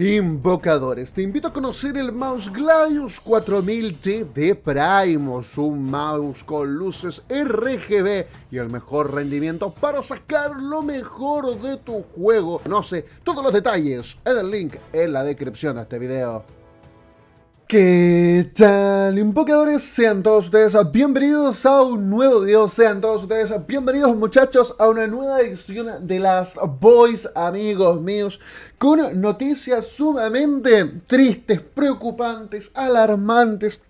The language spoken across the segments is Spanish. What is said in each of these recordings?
Invocadores, te invito a conocer el mouse Gladius 4000T de Primus, un mouse con luces RGB y el mejor rendimiento para sacar lo mejor de tu juego. Conoce todos los detalles en el link en la descripción de este video. ¿Qué tal, invocadores? Sean todos ustedes bienvenidos a un nuevo video, sean todos ustedes bienvenidos muchachos a una nueva edición de Last Boys, amigos míos, con noticias sumamente tristes, preocupantes, alarmantes,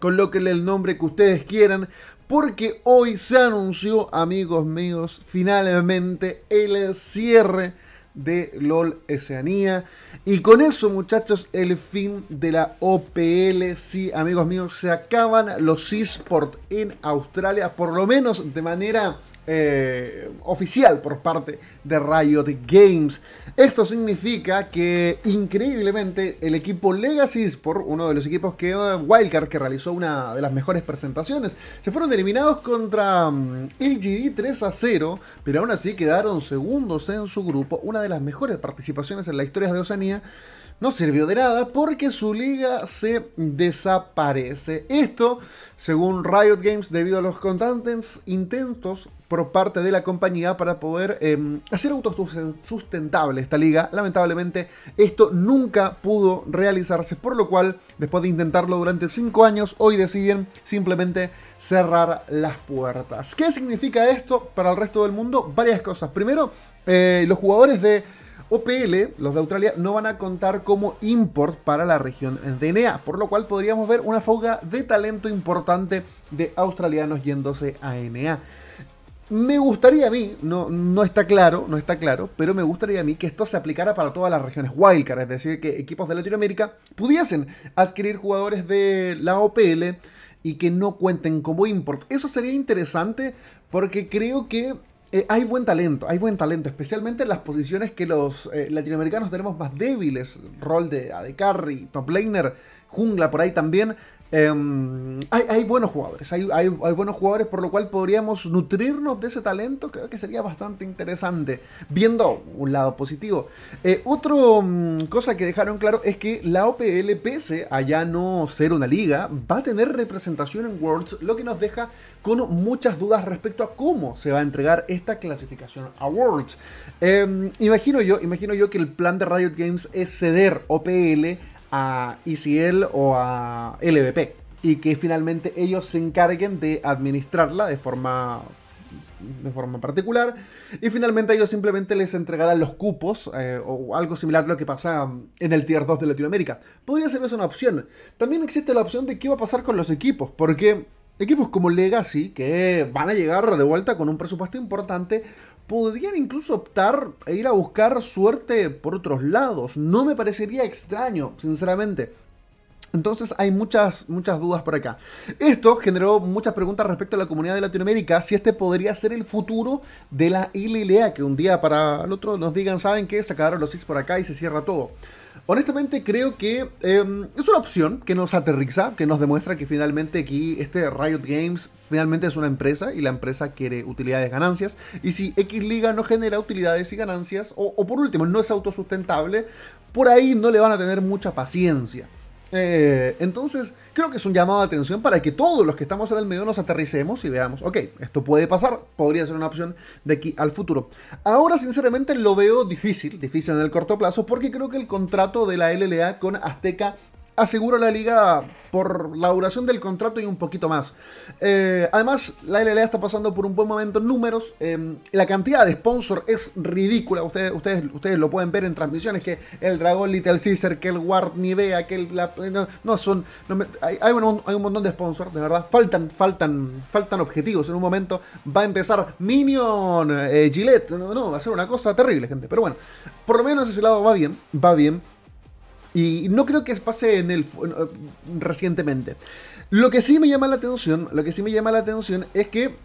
con que el nombre que ustedes quieran, porque hoy se anunció, amigos míos, finalmente el cierre de LOL Oceanía. Y con eso, muchachos, el fin de la OPL. Si amigos míos, se acaban los eSports en Australia, por lo menos de manera eh, oficial por parte de Riot Games. Esto significa que increíblemente el equipo Legacy Sport, uno de los equipos que eh, Wildcard que realizó una de las mejores presentaciones, se fueron eliminados contra mm, LGD 3 a 0, pero aún así quedaron segundos en su grupo, una de las mejores participaciones en la historia de Oceanía no sirvió de nada porque su liga se desaparece. Esto, según Riot Games, debido a los constantes intentos por parte de la compañía para poder em, hacer autosustentable esta liga. Lamentablemente esto nunca pudo realizarse, por lo cual después de intentarlo durante 5 años, hoy deciden simplemente cerrar las puertas. ¿Qué significa esto para el resto del mundo? Varias cosas. Primero, eh, los jugadores de OPL, los de Australia, no van a contar como import para la región de NA por lo cual podríamos ver una fuga de talento importante de australianos yéndose a NA Me gustaría a mí, no, no está claro, no está claro, pero me gustaría a mí que esto se aplicara para todas las regiones wildcard, es decir, que equipos de Latinoamérica pudiesen adquirir jugadores de la OPL y que no cuenten como import. Eso sería interesante porque creo que eh, hay buen talento, hay buen talento, especialmente en las posiciones que los eh, latinoamericanos tenemos más débiles, rol de AD carry, top laner, jungla por ahí también, Em, hay, buenos jugadores, hay, buenos jugadores, por lo cual podríamos nutrirnos de ese talento. Creo que sería bastante interesante, viendo un lado positivo. Eh, otra mm, cosa que dejaron claro es que la OPL, pese a ya no ser una liga, va a tener representación en Worlds, lo que nos deja con muchas dudas respecto a cómo se va a entregar esta clasificación a Worlds. Em, imagino, yo, imagino yo que el plan de Riot Games es ceder OPL a ECL o a LVP y que finalmente ellos se encarguen de administrarla de forma de forma particular y finalmente ellos simplemente les entregarán los cupos eh, o algo similar a lo que pasa en el tier 2 de Latinoamérica. Podría ser eso una opción. También existe la opción de qué va a pasar con los equipos, porque equipos como Legacy que van a llegar de vuelta con un presupuesto importante podrían incluso optar e ir a buscar suerte por otros lados. No me parecería extraño, sinceramente. Entonces hay muchas, muchas dudas por acá. Esto generó muchas preguntas respecto a la comunidad de Latinoamérica, si este podría ser el futuro de la ILILEA, que un día para el otro nos digan, ¿saben qué? Sacaron los seis por acá y se cierra todo. Honestamente creo que em, es una opción que nos aterriza, que nos demuestra que finalmente aquí este Riot Games finalmente es una empresa y la empresa quiere utilidades, ganancias. Y si X Liga no genera utilidades y ganancias, o por último no es autosustentable, por ahí no le van a tener mucha paciencia. Eh, entonces, creo que es un llamado de atención para que todos los que estamos en el medio nos aterricemos y veamos, ok, esto puede pasar, podría ser una opción de aquí al futuro. Ahora, sinceramente, lo veo difícil, difícil en el corto plazo, porque creo que el contrato de la LLA con Azteca Aseguro la liga por la duración del contrato y un poquito más. Eh, además, la LLA está pasando por un buen momento en números. Em, la cantidad de sponsor es ridícula. Ustedes, ustedes, ustedes lo pueden ver en transmisiones que el Dragón Little Caesar, que el Ward Nivea, que el, no, son... hay, un, montón de sponsor, de verdad. Faltan, faltan, faltan objetivos. En un momento va a empezar Minion, eh, Gillette. no, va a ser una cosa terrible, gente. Pero bueno, por lo menos ese lado va bien, va bien. Y no creo que pase en el, recientemente. Lo que sí me llama la atención, lo que sí me llama la atención es que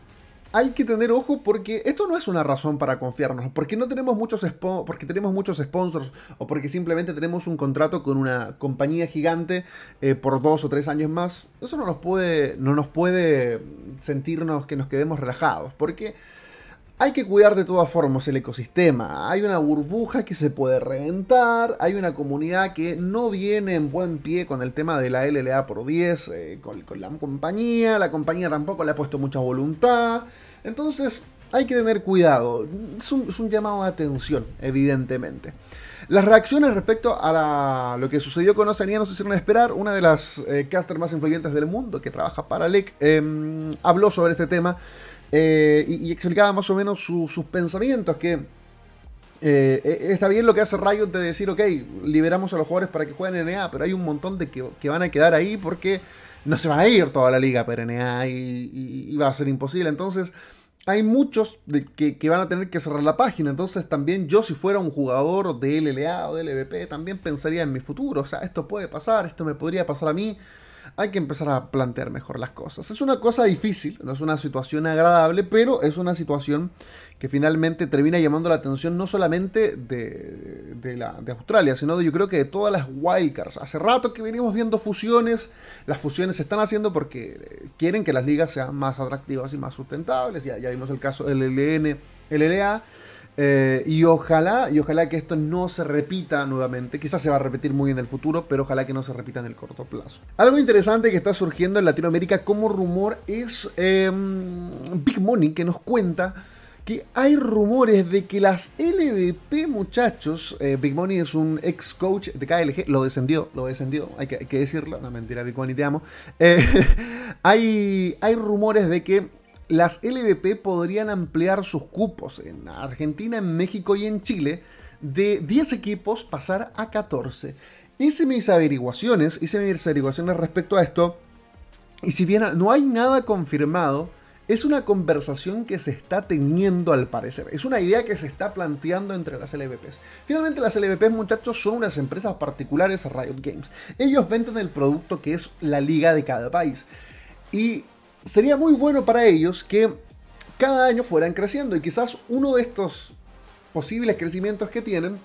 hay que tener ojo porque esto no es una razón para confiarnos, porque no tenemos muchos porque tenemos muchos sponsors o porque simplemente tenemos un contrato con una compañía gigante eh, por dos o tres años más. Eso no nos puede, no nos puede sentirnos que nos quedemos relajados, porque hay que cuidar de todas formas el ecosistema. Hay una burbuja que se puede reventar. Hay una comunidad que no viene en buen pie con el tema de la LLA por 10, eh, con, la compañía. La compañía tampoco le ha puesto mucha voluntad. Entonces, hay que tener cuidado. Es un, llamado de atención, evidentemente. Las reacciones respecto a lo que sucedió con Oceanía nos hicieron esperar. Una de las caster eh, casters más influyentes del mundo que trabaja para LEC em, habló sobre este tema eh, y, explicaba más o menos sus pensamientos, que eh, e, está bien lo que hace Riot de decir, ok, liberamos a los jugadores para que jueguen en NA, pero hay un montón de que, van a quedar ahí porque no se van a ir toda la liga para NA y, va a ser imposible. Entonces, hay muchos que, van a tener que cerrar la página. Entonces, también yo, si fuera un jugador de LLA o de LVP, también pensaría en mi futuro. O sea, esto puede pasar, esto me podría pasar a mí hay que empezar a plantear mejor las cosas. Es una cosa difícil, no es una situación agradable, pero es una situación que finalmente termina llamando la atención no solamente de, de, la, de Australia, sino de, yo creo que de todas las wildcards. Hace rato que venimos viendo fusiones, las fusiones se están haciendo porque eh, quieren que las ligas sean más atractivas y más sustentables. Ya, ya vimos el caso del LN, LLA eh, y ojalá, y ojalá que esto no se repita nuevamente. Quizás se va a repetir muy en el futuro, pero ojalá que no se repita en el corto plazo. Algo interesante que está surgiendo en Latinoamérica como rumor es em, Big Money, que nos cuenta que hay rumores de que las LVP, muchachos, eh, Big Money es un ex coach de KLG, lo descendió, lo descendió, hay que, decirlo, no mentira, Big Money, te amo. Eh, hay, hay rumores de que las LVP podrían ampliar sus cupos en Argentina, en México y en Chile de 10 equipos pasar a 14. Hice mis averiguaciones, hice mis averiguaciones respecto a esto y si bien no hay nada confirmado, es una conversación que se está teniendo al parecer. Es una idea que se está planteando entre las LVPs. Finalmente las LVPs muchachos son unas empresas particulares a Riot Games. Ellos venden el producto que es la liga de cada país. Y sería muy bueno para ellos que cada año fueran creciendo y quizás uno de estos posibles crecimientos que tienen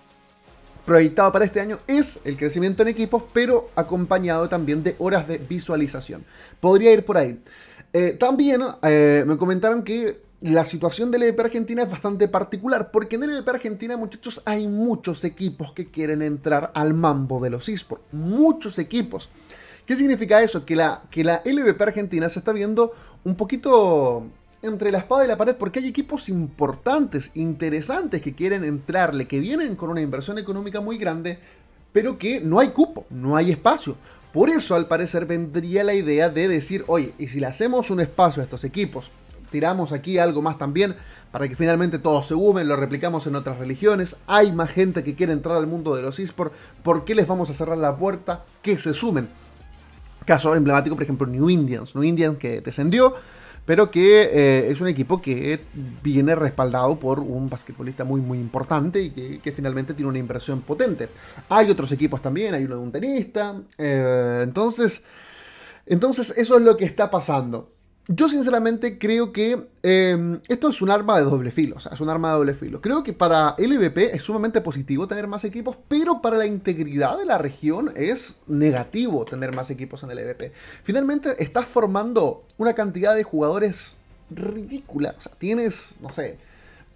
proyectado para este año es el crecimiento en equipos, pero acompañado también de horas de visualización. Podría ir por ahí. Eh, también eh, me comentaron que la situación del EVP Argentina es bastante particular, porque en el EVP Argentina, muchachos, hay muchos equipos que quieren entrar al mambo de los esports. Muchos equipos. ¿Qué significa eso? Que la, que la LVP argentina se está viendo un poquito entre la espada y la pared porque hay equipos importantes, interesantes que quieren entrarle, que vienen con una inversión económica muy grande, pero que no hay cupo, no hay espacio. Por eso al parecer vendría la idea de decir, oye, y si le hacemos un espacio a estos equipos, tiramos aquí algo más también para que finalmente todos se sumen, lo replicamos en otras religiones, hay más gente que quiere entrar al mundo de los esports, ¿por qué les vamos a cerrar la puerta? Que se sumen. Caso emblemático, por ejemplo, New Indians. New Indians que descendió, pero que eh, es un equipo que viene respaldado por un basquetbolista muy, muy importante y que, finalmente tiene una inversión potente. Hay otros equipos también, hay uno de un tenista. Eh, entonces, entonces, eso es lo que está pasando yo sinceramente creo que em, esto es un arma de doble filo, o sea, es un arma de doble filo. Creo que para LVP es sumamente positivo tener más equipos, pero para la integridad de la región es negativo tener más equipos en LVP. Finalmente estás formando una cantidad de jugadores ridícula, o sea, tienes, no sé,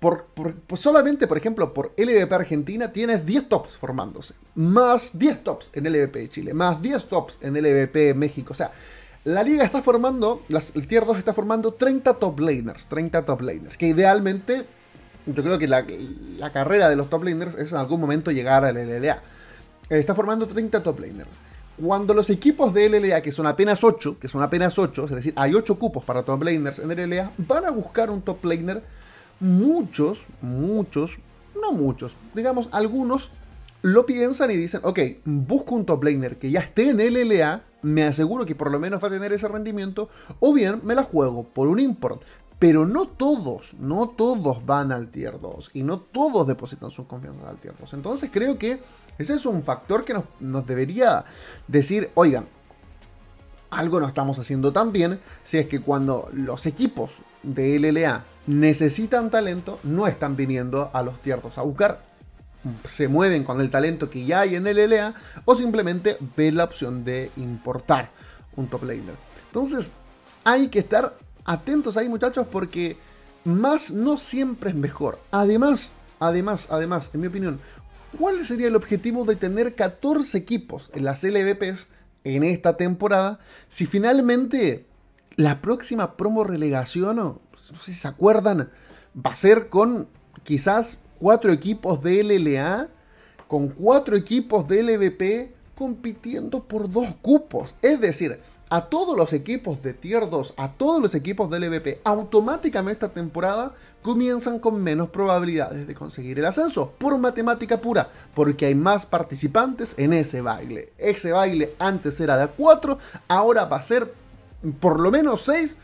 por, pues solamente, por ejemplo, por LVP Argentina tienes 10 tops formándose, más 10 tops en LVP Chile, más 10 tops en LVP México, o sea la liga está formando, el tier 2 está formando 30 top laners, 30 top laners, que idealmente yo creo que la, carrera de los top laners es en algún momento llegar al LLA. Está formando 30 top laners. Cuando los equipos de LLA, que son apenas 8, que son apenas 8, es decir, hay 8 cupos para top laners en LLA, van a buscar un top laner, muchos, muchos, no muchos, digamos algunos lo piensan y dicen, ok, busco un top laner que ya esté en LLA, me aseguro que por lo menos va a tener ese rendimiento, o bien me la juego por un import. Pero no todos, no todos van al tier 2 y no todos depositan sus confianzas al tier 2. Entonces creo que ese es un factor que nos, debería decir, oigan, algo no estamos haciendo tan bien si es que cuando los equipos de LLA necesitan talento, no están viniendo a los tier 2 a buscar se mueven con el talento que ya hay en el LA o simplemente ve la opción de importar un top laner. Entonces hay que estar atentos ahí muchachos porque más no siempre es mejor. Además, además, además, en mi opinión, ¿cuál sería el objetivo de tener 14 equipos en las LVPs en esta temporada si finalmente la próxima promo relegación, no sé si se acuerdan, va a ser con quizás cuatro equipos de LLA, con cuatro equipos de LVP, compitiendo por dos cupos. Es decir, a todos los equipos de Tier 2, a todos los equipos de LVP, automáticamente esta temporada comienzan con menos probabilidades de conseguir el ascenso, por matemática pura, porque hay más participantes en ese baile. Ese baile antes era de 4, ahora va a ser por lo menos 6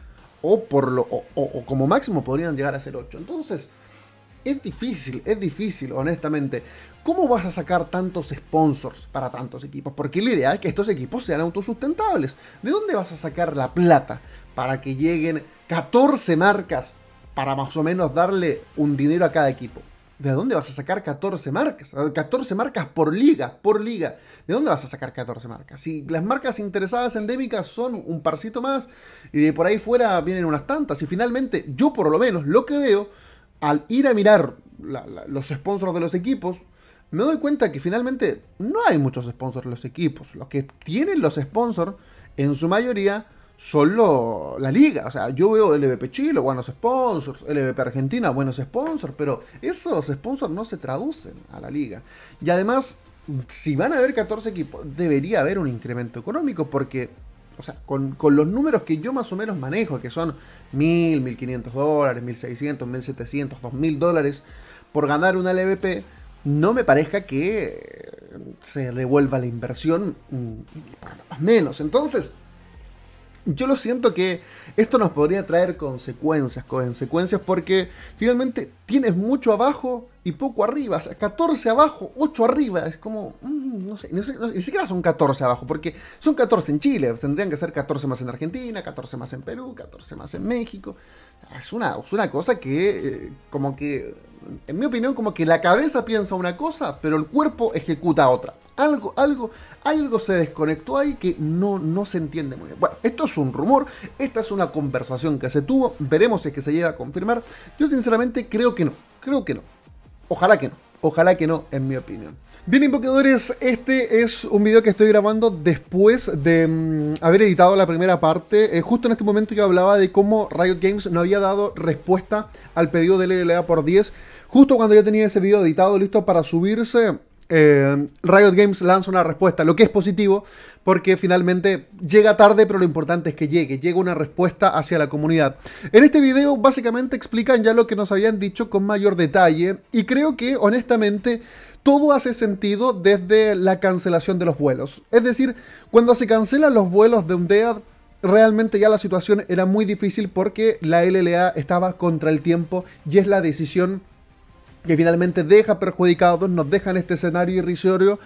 o, por lo, o como máximo podrían llegar a ser 8. Entonces, es difícil, es difícil, honestamente. ¿Cómo vas a sacar tantos sponsors para tantos equipos? Porque la idea es que estos equipos sean autosustentables. ¿De dónde vas a sacar la plata para que lleguen 14 marcas para más o menos darle un dinero a cada equipo? ¿De dónde vas a sacar 14 marcas? 14 marcas por liga, por liga. ¿De dónde vas a sacar 14 marcas? Si las marcas interesadas endémicas son un parcito más y de por ahí fuera vienen unas tantas. Y finalmente, yo por lo menos lo que veo al ir a mirar los sponsors de los equipos, me doy cuenta que finalmente no hay muchos sponsors de los equipos. Los que tienen los sponsors, en su mayoría, son la liga. O sea, yo veo LVP Chile, buenos sponsors, LVP Argentina, buenos sponsors, pero esos sponsors no se traducen a la liga. Y además, si van a haber 14 equipos, debería haber un incremento económico porque o sea, con, los números que yo más o menos manejo, que son 1000, 1500 dólares, 1600, 1700, 2000 dólares por ganar una LVP, no me parezca que se revuelva la inversión, ni por lo menos. Entonces, yo lo siento que esto nos podría traer consecuencias, consecuencias porque finalmente tienes mucho abajo y poco arriba, o sea, 14 abajo, 8 arriba, es como, mm, no, sé, ni siquiera son 14 abajo, porque son 14 en Chile, pues, tendrían que ser 14 más en Argentina, 14 más en Perú, 14 más en México, es una, una cosa que eh, como que en mi opinión, como que la cabeza piensa una cosa, pero el cuerpo ejecuta otra. Algo, algo, algo se desconectó ahí que no, no se entiende muy bien. Bueno, esto es un rumor, esta es una conversación que se tuvo, veremos si es que se llega a confirmar. Yo sinceramente creo que no, creo que no. Ojalá que no. Ojalá que no, en mi opinión. Bien, invocadores, este es un video que estoy grabando después de mm, haber editado la primera parte. Eh, justo en este momento yo hablaba de cómo Riot Games no había dado respuesta al pedido de LLA por 10. Justo cuando yo tenía ese video editado listo para subirse, eh, Riot Games lanza una respuesta, lo que es positivo, porque finalmente llega tarde, pero lo importante es que llegue, llega una respuesta hacia la comunidad. En este video básicamente explican ya lo que nos habían dicho con mayor detalle, y creo que honestamente todo hace sentido desde la cancelación de los vuelos. Es decir, cuando se cancelan los vuelos de un DEAD, realmente ya la situación era muy difícil porque la LLA estaba contra el tiempo y es la decisión que finalmente deja perjudicados, nos deja en este escenario irrisorio.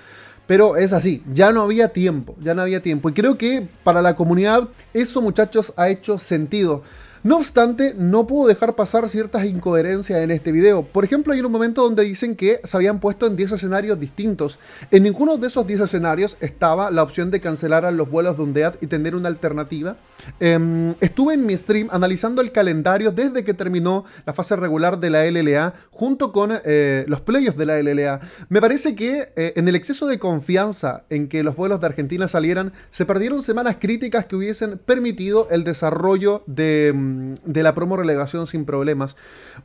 Pero es así, ya no había tiempo, ya no había tiempo. Y creo que para la comunidad eso muchachos ha hecho sentido. No obstante, no puedo dejar pasar ciertas incoherencias en este video. Por ejemplo, hay un momento donde dicen que se habían puesto en 10 escenarios distintos. En ninguno de esos 10 escenarios estaba la opción de cancelar a los vuelos de UNDEAD y tener una alternativa. Em, estuve en mi stream analizando el calendario desde que terminó la fase regular de la LLA junto con eh, los playoffs de la LLA. Me parece que eh, en el exceso de confianza en que los vuelos de Argentina salieran, se perdieron semanas críticas que hubiesen permitido el desarrollo de em, de la promo relegación sin problemas.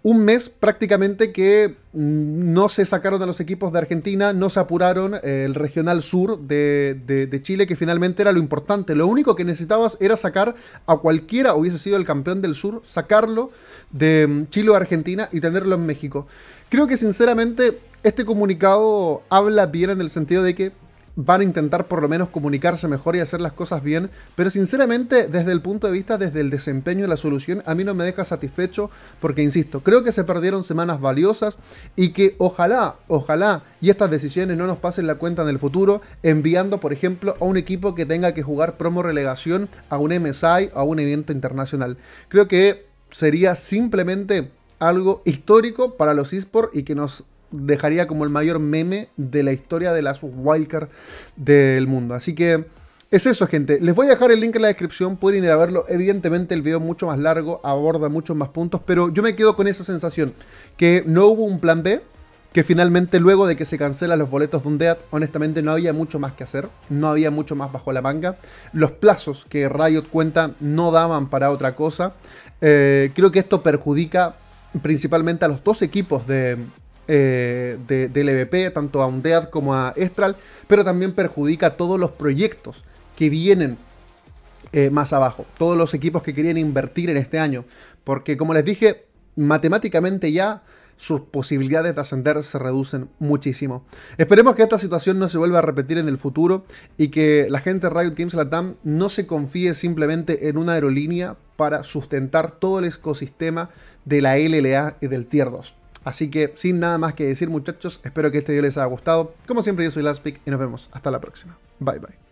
Un mes prácticamente que mm, no se sacaron a los equipos de Argentina, no se apuraron eh, el regional sur de, de, Chile, que finalmente era lo importante. Lo único que necesitabas era sacar a cualquiera, hubiese sido el campeón del sur, sacarlo de mm, Chile o Argentina y tenerlo en México. Creo que sinceramente este comunicado habla bien en el sentido de que van a intentar por lo menos comunicarse mejor y hacer las cosas bien, pero sinceramente desde el punto de vista, desde el desempeño y la solución, a mí no me deja satisfecho porque, insisto, creo que se perdieron semanas valiosas y que ojalá, ojalá, y estas decisiones no nos pasen la cuenta en el futuro, enviando, por ejemplo, a un equipo que tenga que jugar promo relegación a un MSI, o a un evento internacional. Creo que sería simplemente algo histórico para los esports y que nos dejaría como el mayor meme de la historia de las wildcards del mundo. Así que es eso, gente. Les voy a dejar el link en la descripción, pueden ir a verlo. Evidentemente el video es mucho más largo, aborda muchos más puntos, pero yo me quedo con esa sensación, que no hubo un plan B, que finalmente luego de que se cancelan los boletos de Undead, honestamente no había mucho más que hacer, no había mucho más bajo la manga. Los plazos que Riot cuenta no daban para otra cosa. Eh, creo que esto perjudica principalmente a los dos equipos de, eh, de, del EVP, tanto a Undead como a Estral, pero también perjudica a todos los proyectos que vienen eh, más abajo, todos los equipos que querían invertir en este año, porque como les dije, matemáticamente ya sus posibilidades de ascender se reducen muchísimo. Esperemos que esta situación no se vuelva a repetir en el futuro y que la gente de Riot Games Latam no se confíe simplemente en una aerolínea para sustentar todo el ecosistema de la LLA y del Tier 2. Así que sin nada más que decir muchachos, espero que este video les haya gustado. Como siempre yo soy Laspic y nos vemos hasta la próxima. Bye bye.